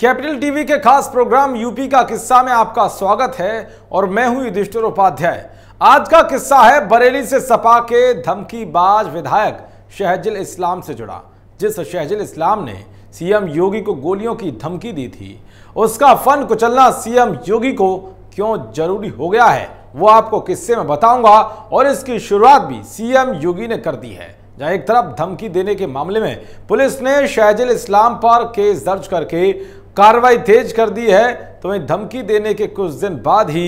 capital TV के खास programme UP का किस्सा में आपका स्वागत है और मैं हूं युधिष्ठिर उपाध्याय आज का किस्सा है बरेली से सपा के धमकीबाज विधायक शहजिल इस्लाम से जुड़ा जिस शहजिल इस्लाम ने सीएम योगी को गोलियों की धमकी दी थी उसका फन कुचलना सीएम योगी को क्यों जरूरी हो गया है वो आपको किस्से में बताऊंगा और इसकी शुरुआत भी सीएम योगी ने कर दी है जहां एक तरफ धमकी देने के मामले में पुलिस ने शहजिल इस्लाम पर केस दर्ज करके कार्रवाई तेज कर दी है तो वहीं धमकी देने के कुछ दिन बाद ही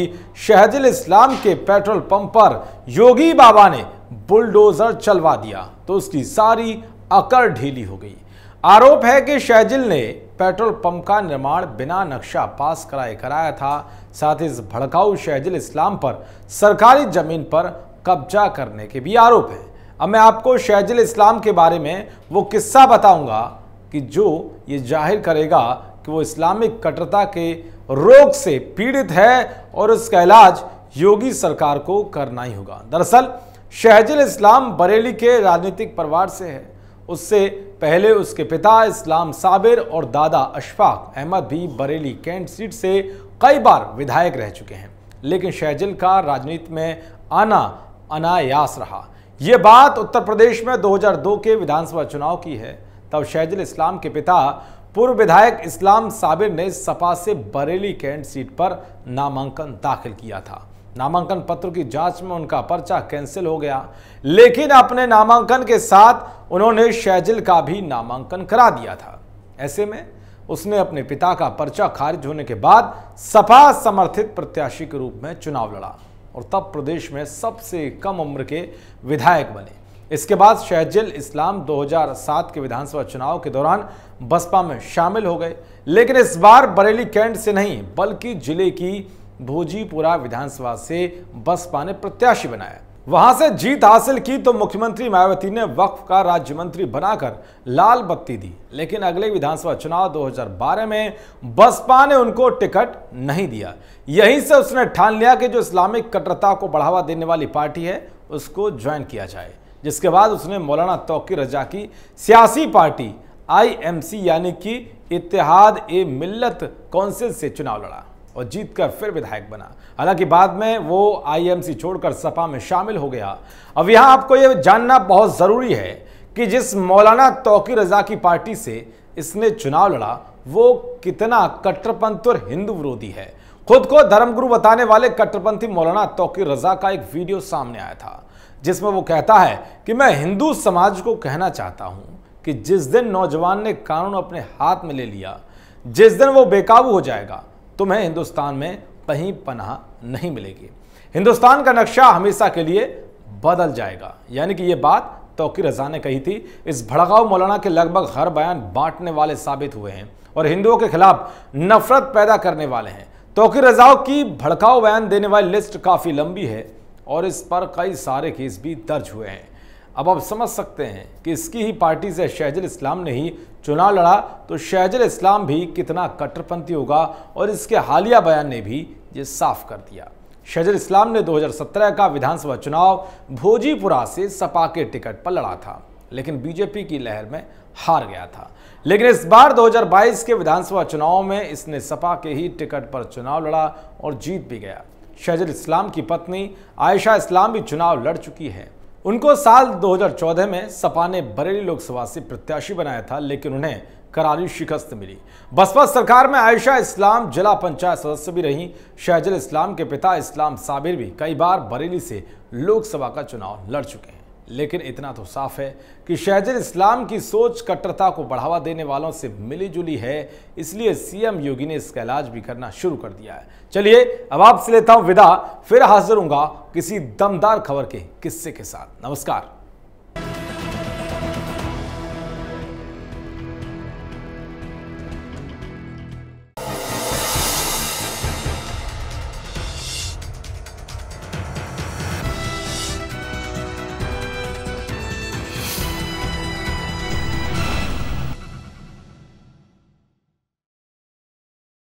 शहजिल इस्लाम के पेट्रोल पंप पर योगी बाबा ने बुलडोजर चलवा दिया तो उसकी सारी अकड़ ढीली हो गई आरोप है कि शहजिल ने पेट्रोल पंप का निर्माण बिना नक्शा पास कराए कराया था साथ ही इस भड़काऊ शहजिल इस्लाम पर सरकारी जमीन पर कब्जा करने के भी आरोप हैं अब मैं आपको शहजिल इस्लाम के बारे में वो किस्सा बताऊंगा कि जो ये जाहिर करेगा कि वो इस्लामिक कट्टरता के रोग से पीड़ित है और उसका इलाज योगी सरकार को करना ही होगा दरअसल शहजल इस्लाम बरेली के राजनीतिक परिवार से है उससे पहले उसके पिता इस्लाम साबिर और दादा अशफाक अहमद भी बरेली कैंट सीट से कई बार विधायक रह चुके हैं लेकिन शहजल का राजनीति में आना अनायास रहा ये बात उत्तर प्रदेश में 2002 के विधानसभा चुनाव की है तब शहजल इस्लाम के पिता पूर्व विधायक इस्लाम साबिर ने सपा से बरेली कैंट सीट पर नामांकन दाखिल किया था नामांकन पत्र की जांच में उनका पर्चा कैंसिल हो गया लेकिन अपने नामांकन के साथ उन्होंने शैजिल का भी नामांकन करा दिया था ऐसे में उसने अपने पिता का पर्चा खारिज होने के बाद सपा समर्थित प्रत्याशी के रूप में चुनाव लड़ा और तब प्रदेश में सबसे कम उम्र के विधायक बने इसके बाद शहजिल इस्लाम 2007 के विधानसभा चुनाव के दौरान बसपा में शामिल हो गए लेकिन इस बार बरेली कैंट से नहीं बल्कि जिले की भोजीपुरा विधानसभा से बसपा ने प्रत्याशी बनाया वहां से जीत हासिल की तो मुख्यमंत्री मायावती ने वक्फ का राज्य मंत्री बनाकर लाल बत्ती दी लेकिन अगले विधानसभा चुनाव 2012 में बसपा ने उनको टिकट नहीं दिया यहीं से उसने ठान लिया कि जो इस्लामिक कट्टरता को बढ़ावा देने वाली पार्टी है उसको ज्वाइन किया जाए जिसके बाद उसने मौलाना तोकी रजा की सियासी पार्टी आईएमसी यानी कि इतिहाद ए मिल्लत काउंसिल से चुनाव लड़ा और जीतकर फिर विधायक बना हालांकि बाद में वो आईएमसी छोड़कर सपा में शामिल हो गया अब यहाँ आपको ये जानना बहुत ज़रूरी है कि जिस मौलाना तोकी रजा की पार्टी से इसने चुनाव लड़ा वो कितना कट्टरपंथ और हिंदू विरोधी है खुद को धर्मगुरु बताने वाले कट्टरपंथी मौलाना तोकी रजा का एक वीडियो सामने आया था जिसमें वो कहता है कि मैं हिंदू समाज को कहना चाहता हूं कि जिस दिन नौजवान ने कानून अपने हाथ में ले लिया जिस दिन वो बेकाबू हो जाएगा तुम्हें हिंदुस्तान में कहीं पनाह नहीं मिलेगी हिंदुस्तान का नक्शा हमेशा के लिए बदल जाएगा यानी कि यह बात तोकी रजा ने कही थी इस भड़काऊ मौलाना के लगभग हर बयान बांटने वाले साबित हुए हैं और हिंदुओं के खिलाफ नफरत पैदा करने वाले हैं तोकि रजाओ की भड़काऊ बयान देने वाली लिस्ट काफ़ी लंबी है और इस पर कई सारे केस भी दर्ज हुए हैं अब आप समझ सकते हैं कि इसकी ही पार्टी से शहजल इस्लाम ने ही चुनाव लड़ा तो शहजल इस्लाम भी कितना कट्टरपंथी होगा और इसके हालिया बयान ने भी ये साफ कर दिया शहजल इस्लाम ने 2017 का विधानसभा चुनाव भोजीपुरा से सपा के टिकट पर लड़ा था लेकिन बीजेपी की लहर में हार गया था लेकिन इस बार 2022 के विधानसभा चुनाव में इसने सपा के ही टिकट पर चुनाव लड़ा और जीत भी गया शहजल इस्लाम की पत्नी आयशा इस्लाम भी चुनाव लड़ चुकी है उनको साल 2014 में सपा ने बरेली लोकसभा से प्रत्याशी बनाया था लेकिन उन्हें करारी शिकस्त मिली बसपा सरकार में आयशा इस्लाम जिला पंचायत सदस्य भी रहीं शहजल इस्लाम के पिता इस्लाम साबिर भी कई बार बरेली से लोकसभा का चुनाव लड़ चुके हैं लेकिन इतना तो साफ है कि शहजर इस्लाम की सोच कट्टरता को बढ़ावा देने वालों से मिली जुली है इसलिए सीएम योगी ने इसका इलाज भी करना शुरू कर दिया है चलिए अब आपसे लेता हूं विदा फिर हाजिर हूंगा किसी दमदार खबर के किस्से के साथ नमस्कार